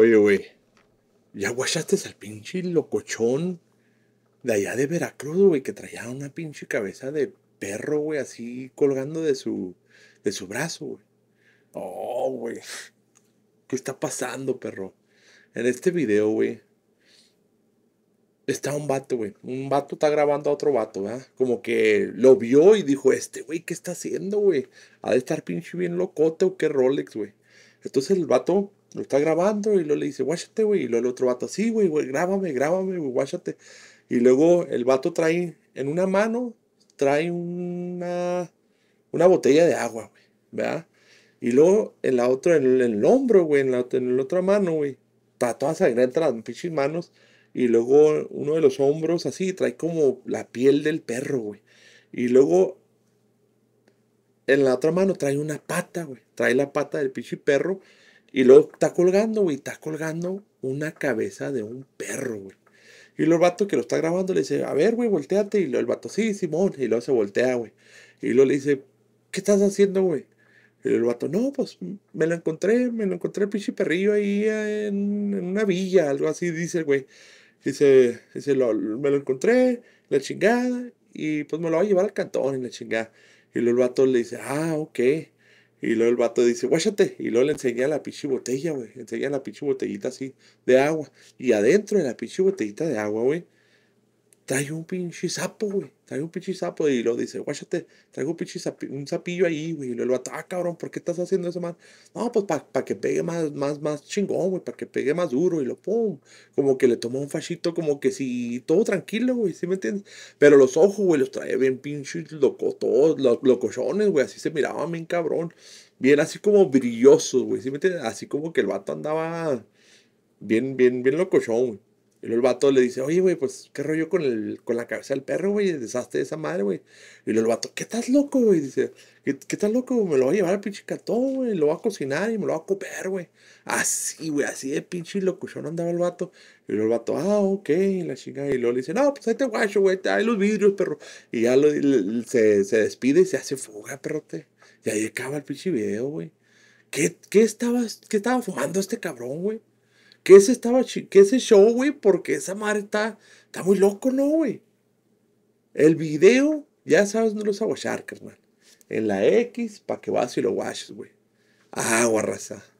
Oye, güey, ¿ya guachaste al pinche locochón de allá de Veracruz, güey, que traía una pinche cabeza de perro, güey, así colgando de su, de su brazo, güey? Oh, güey. ¿Qué está pasando, perro? En este video, güey, está un vato, güey. Un vato está grabando a otro vato, ¿verdad? Como que lo vio y dijo, este, güey, ¿qué está haciendo, güey? Ha de estar pinche bien locote o qué Rolex, güey. Entonces el vato lo está grabando y lo le dice, guáchate, güey. Y luego el otro vato, sí, güey, güey, grábame, grábame, güey, guáchate. Y luego el vato trae, en una mano, trae una, una botella de agua, güey, ¿verdad? Y luego en la otra, en el, hombro, güey, en la, en otra mano, güey, está toda sangrienta las pinches manos. Y luego uno de los hombros así, trae como la piel del perro, güey. Y luego en la otra mano trae una pata, güey. Trae la pata del pinche perro y luego está colgando, güey, está colgando una cabeza de un perro, güey. Y luego el vato que lo está grabando le dice, a ver, güey, volteate. Y luego el vato, sí, Simón. Y luego se voltea, güey. Y luego le dice, ¿qué estás haciendo, güey? Y el vato, no, pues me lo encontré, me lo encontré el pinche perrillo ahí en, en una villa, algo así, dice el güey. Dice, dice lo, me lo encontré, la chingada, y pues me lo va a llevar al cantón y la chingada. Y el vato le dice, ah, ok. Y luego el vato dice, guáchate. Y luego le enseñé la pinche botella, güey. Enseña la pinche botellita así de agua. Y adentro de la pinche botellita de agua, güey, trae un pinche sapo, güey. Trae un pinche sapo. Y lo dice, guáchate, trae un pinche sapillo, un sapillo ahí, güey. Y lo, lo ataca, cabrón, ¿por qué estás haciendo eso, man? No, pues para que pegue más, más, más chingón, güey, para que pegue más duro. Y lo pum. Como que le toma un fachito, como que si todo tranquilo, güey, ¿sí me entiendes? Pero los ojos, güey, los trae bien pinches todos los locochones, güey. Así se miraban bien cabrón. Bien así como brillosos, güey, ¿sí me entiendes? Así como que el vato andaba bien, bien, bien locochón, güey. Y luego el vato le dice, oye, güey, pues, ¿qué rollo con, con la cabeza del perro, güey? Desaste de esa madre, güey. Y luego el vato, ¿qué estás loco, güey? Dice, ¿qué, qué estás loco? Me lo va a llevar al pinche catón, güey. Lo va a cocinar y me lo va a comer, güey. Así, güey, así de pinche no andaba el vato. Y luego el vato, ah, ok, la chingada. Y luego le dice, no, pues ahí te guacho, güey, ahí los vidrios, perro. Y ya lo, se, despide y se hace fuga, perrote. Y ahí acaba el pinche video, güey. ¿Qué, qué, ¿Qué estaba fumando este cabrón, güey? que ese, ese show, güey, porque esa madre está, muy loco, ¿no, güey? El video, ya sabes no lo sabo, a En la X, para que vas y lo guaches, güey. Agua, ah, raza.